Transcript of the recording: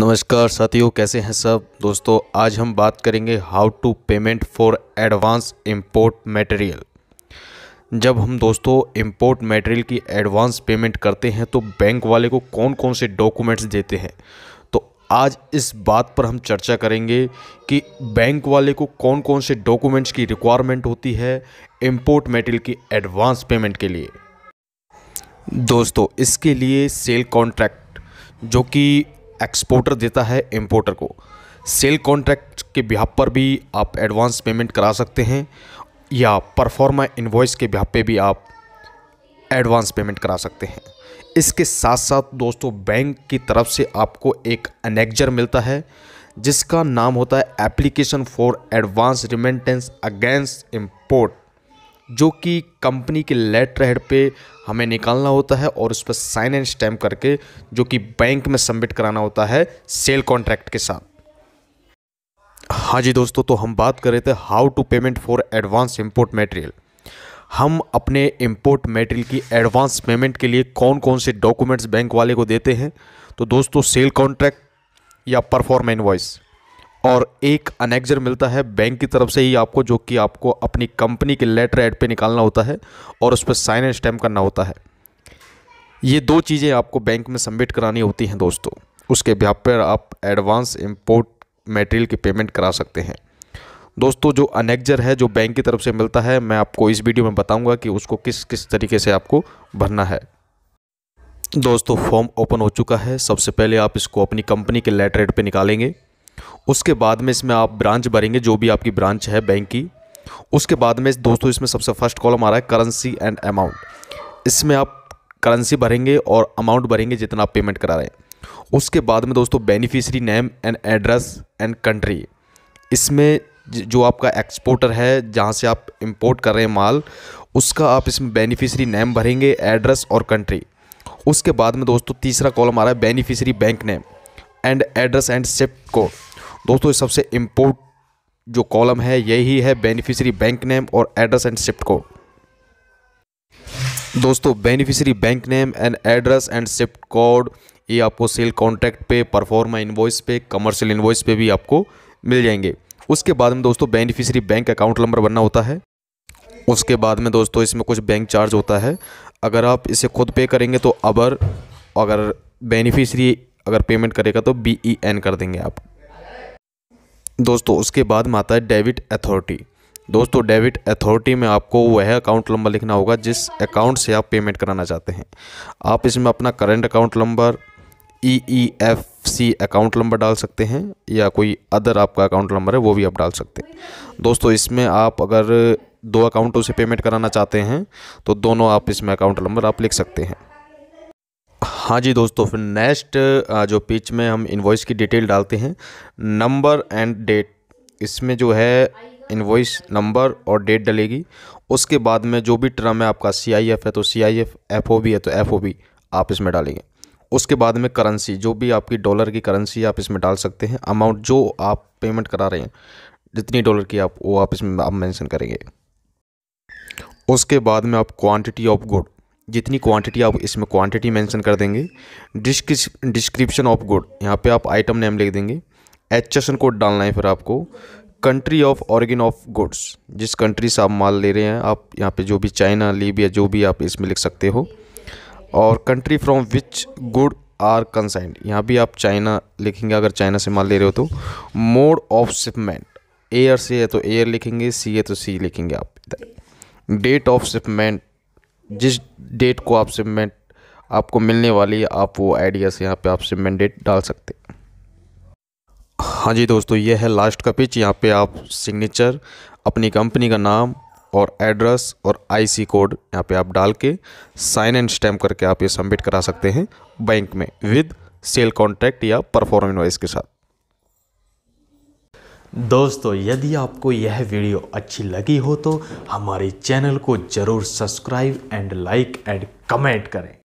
नमस्कार साथियों कैसे हैं सब दोस्तों आज हम बात करेंगे how to payment for advance import material जब हम दोस्तों इंपोर्ट मटेरियल की एडवांस पेमेंट करते हैं तो बैंक वाले को कौन कौन से डॉक्यूमेंट्स देते हैं तो आज इस बात पर हम चर्चा करेंगे कि बैंक वाले को कौन कौन से डॉक्यूमेंट्स की रिक्वायरमेंट होती है इम्पोर्ट मटेरियल की एडवांस पेमेंट के लिए दोस्तों इसके लिए सेल कॉन्ट्रैक्ट जो कि एक्सपोर्टर देता है इम्पोर्टर को सेल कॉन्ट्रैक्ट के बिहाब पर भी आप एडवांस पेमेंट करा सकते हैं या परफॉर्मा इन्वॉइस के बिहाब पे भी आप एडवांस पेमेंट करा सकते हैं इसके साथ साथ दोस्तों बैंक की तरफ से आपको एक अनेक्जर मिलता है जिसका नाम होता है application for advance remittance against import जो कि कंपनी के लेटर हेड पे हमें निकालना होता है और उस पर साइन एंड स्टैम्प करके जो कि बैंक में सबमिट कराना होता है सेल कॉन्ट्रैक्ट के साथ हाँ जी दोस्तों तो हम बात कर रहे थे how to payment for advance import material हम अपने इम्पोर्ट मटेरियल की एडवांस पेमेंट के लिए कौन कौन से डॉक्यूमेंट्स बैंक वाले को देते हैं तो दोस्तों सेल कॉन्ट्रैक्ट या परफॉर्म इनवॉइस और एक अनेक्जर मिलता है बैंक की तरफ से ही आपको जो कि आपको अपनी कंपनी के लेटर एड पे निकालना होता है और उस पर साइन एंड स्टैम्प करना होता है ये दो चीज़ें आपको बैंक में सबमिट करानी होती हैं दोस्तों उसके ब्याप पर आप एडवांस इम्पोर्ट मटेरियल की पेमेंट करा सकते हैं दोस्तों जो अनेक्जर है जो बैंक की तरफ से मिलता है मैं आपको इस वीडियो में बताऊँगा कि उसको किस किस तरीके से आपको भरना है दोस्तों फॉर्म ओपन हो चुका है सबसे पहले आप इसको अपनी कंपनी के लेटर एड पर निकालेंगे उसके बाद में इसमें आप ब्रांच भरेंगे जो भी आपकी ब्रांच है बैंक की उसके बाद में दोस्तों इसमें सबसे फर्स्ट कॉलम आ रहा है करेंसी एंड अमाउंट इसमें आप करेंसी भरेंगे और अमाउंट भरेंगे जितना आप पेमेंट करा रहे हैं उसके बाद में दोस्तों beneficiary name and address and country इसमें जो आपका एक्सपोर्टर है जहाँ से आप इम्पोर्ट कर रहे हैं माल उसका आप इसमें बेनिफिशरी नेम भरेंगे एड्रेस और कंट्री उसके बाद में दोस्तों तीसरा कॉलम आ रहा है beneficiary bank name and address and swift code दोस्तों सबसे इम्पोर्ट जो कॉलम है यही है बेनिफिशरी बैंक नेम और एड्रेस एंड शिफ्ट कोड दोस्तों beneficiary bank name and address and swift code ये आपको सेल कॉन्ट्रैक्ट पे परफॉर्मा इन्वॉइस पे कमर्शियल इन्वॉइस पे भी आपको मिल जाएंगे उसके बाद में दोस्तों बेनिफिशरी बैंक अकाउंट नंबर बनना होता है उसके बाद में दोस्तों इसमें कुछ बैंक चार्ज होता है अगर आप इसे खुद पे करेंगे तो अबर अगर बेनिफिशरी अगर पेमेंट करेगा तो बी ई एन कर देंगे आप दोस्तों उसके बाद में आता है डेबिट अथॉरिटी दोस्तों डेबिट अथॉरिटी में आपको वह अकाउंट नंबर लिखना होगा जिस अकाउंट से आप पेमेंट कराना चाहते हैं आप इसमें अपना current account number E E F C account number डाल सकते हैं या कोई अदर आपका अकाउंट नंबर है वो भी आप डाल सकते हैं दोस्तों इसमें आप अगर दो अकाउंटों से पेमेंट कराना चाहते हैं तो दोनों आप इसमें अकाउंट नंबर आप लिख सकते हैं हाँ जी दोस्तों फिर नेक्स्ट जो पिच में हम इन्वॉइस की डिटेल डालते हैं नंबर एंड डेट इसमें जो है इन्वॉइस नंबर और डेट डलेगी उसके बाद में जो भी टर्म है आपका सी आई एफ़ है तो सी आई एफ एफ ओ है तो एफ ओ आप इसमें डालेंगे उसके बाद में करेंसी जो भी आपकी डॉलर की करेंसी आप इसमें डाल सकते हैं अमाउंट जो आप पेमेंट करा रहे हैं जितनी डॉलर की आप वो आप इसमें आप मैंसन करेंगे उसके बाद में आप क्वान्टिटी ऑफ गुड जितनी क्वांटिटी आप इसमें क्वांटिटी मेंशन कर देंगे डिस्क्रिप्शन ऑफ गुड यहाँ पे आप आइटम नेम लिख देंगे एच एस एन कोड डालना है फिर आपको country of origin of goods जिस कंट्री से आप माल ले रहे हैं आप यहाँ पे जो भी चाइना लीबिया जो भी आप इसमें लिख सकते हो और country from which good are consigned यहाँ भी आप चाइना लिखेंगे अगर चाइना से माल ले रहे हो तो मोड ऑफ शिपमेंट एयर से है तो एयर लिखेंगे सी है तो सी लिखेंगे आप इधर डेट ऑफ शिपमेंट जिस डेट को आप सिमेंट आपको मिलने वाली है आप वो आइडिया से यहाँ पे आप सिमेंट डेट डाल सकते हैं हाँ जी दोस्तों ये है लास्ट का पिच यहाँ पे आप सिग्नेचर अपनी कंपनी का नाम और एड्रेस और आईसी कोड यहाँ पे आप डाल के साइन एंड स्टैम्प करके आप ये सबमिट करा सकते हैं बैंक में विद सेल कॉन्टैक्ट या परफॉर्म इन्वाइस के साथ दोस्तों यदि आपको यह वीडियो अच्छी लगी हो तो हमारे चैनल को ज़रूर subscribe and like and comment करें